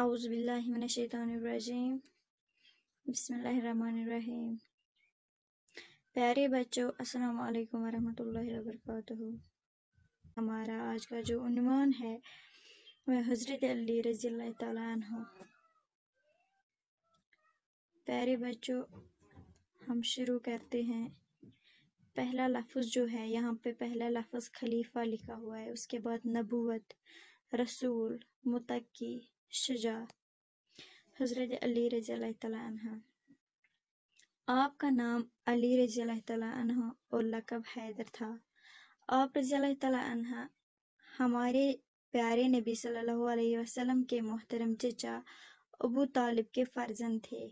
आउज़बिल्लिमिनशैतरजीम बसमीम प्यारे बच्चों अस्सलाम वालेकुम रहमतुल्लाहि व बरकातुहू हमारा आज का जो उन्वान है वह हज़रत अली रज़ी अल्लाह हो प्यारे बच्चों हम शुरू करते हैं पहला लफ्ज़ जो है यहाँ पे पहला लफ्ज़ खलीफा लिखा हुआ है उसके बाद नबूत रसूल मुतकी शुजा हज़रत अली रजा आपका नाम अली रजा तह और लकब हैदर था आप रजी तला हमारे प्यारे नबी सल्लल्लाहु अलैहि वसल्लम के मोहतरम चचा अबू तालिब के फर्जन थे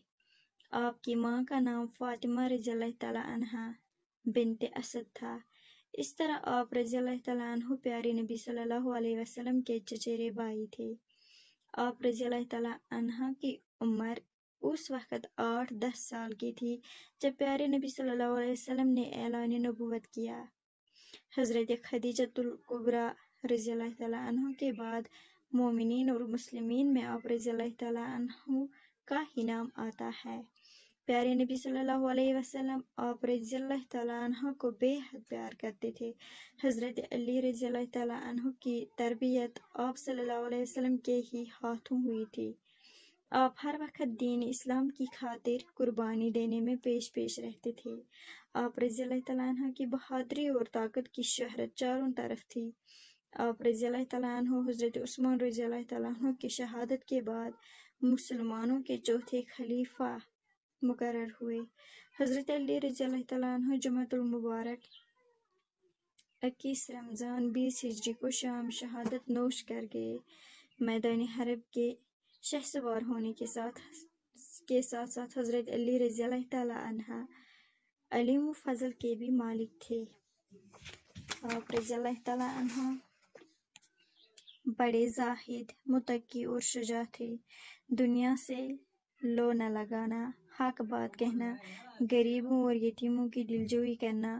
आपकी माँ का नाम फातिमा रजी तह बिनते असद था इस तरह आप रजी प्यारे नबी सल्लल्लाहु अलैहि वसल्लम के चचेरे भाई थे आप रजील्ला अनहा की उम्र उस वक़्त आठ दस साल की थी जब प्यारे नबी सल्लल्लाहु अलैहि वसल्लम ने ऐलान नबूवत किया हज़रत खदीजतुल्कुबरा रजी अनहा के बाद मोमिन और मुसलमिन में आप रजी अनहु का ही नाम आता है प्यारे नबी सल्लल्लाहु अलैहि वसल्लम आप रजी अल्लाह को बेहद प्यार करते थे हज़रत अली रजी की तरबियत आप सल्लल्लाहु अलैहि वसल्लम के ही हाथों हुई थी आप हर वक्त दीन इस्लाम की खातिर कुर्बानी देने में पेश पेश रहते थे आप रजी अल्लाह की बहादरी और ताकत की शहरत चारों तरफ थी आप रजी हज़रत उस्मान रजी अल्लाह की शहादत के बाद मुसलमानों के चौथे खलीफा मुकर हुए हज़रत अली रजी जुमतुलमबारक इक्कीस रमज़ान बीस हिजरी को शाम शहादत नोश कर गए मैदान हरब के शहसवार होने के साथ के साथ साथ हज़रत अली रजी तहा अलीम फजल के भी मालिक थे आप रजी तहा बड़े जाहिद मुतकी और शुजा थे दुनिया से लो न लगाना हक बात कहना गरीबों और यतीमों की दिलजोई करना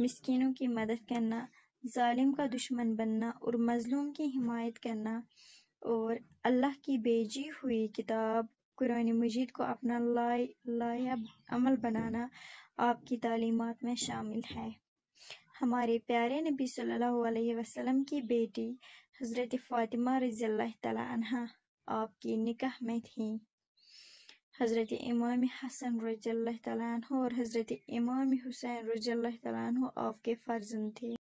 मिसकिनों की मदद करना जालिम का दुश्मन बनना और मज़लूम की हिमायत करना और अल्लाह की भेजी हुई किताब कुरान मजीद को अपना लाए लाया अमल बनाना आपकी तालीमत में शामिल है हमारे प्यारे नबी सल्लल्लाहु अलैहि वसल्लम की बेटी हज़रत फ़ातिमा रज़ी अल्लाह तआला आपकी निकाह में थी हज़रत इमाम हसन रज़ी और हज़रत इमाम हुसैन रज़ी आपके फ़र्जन थे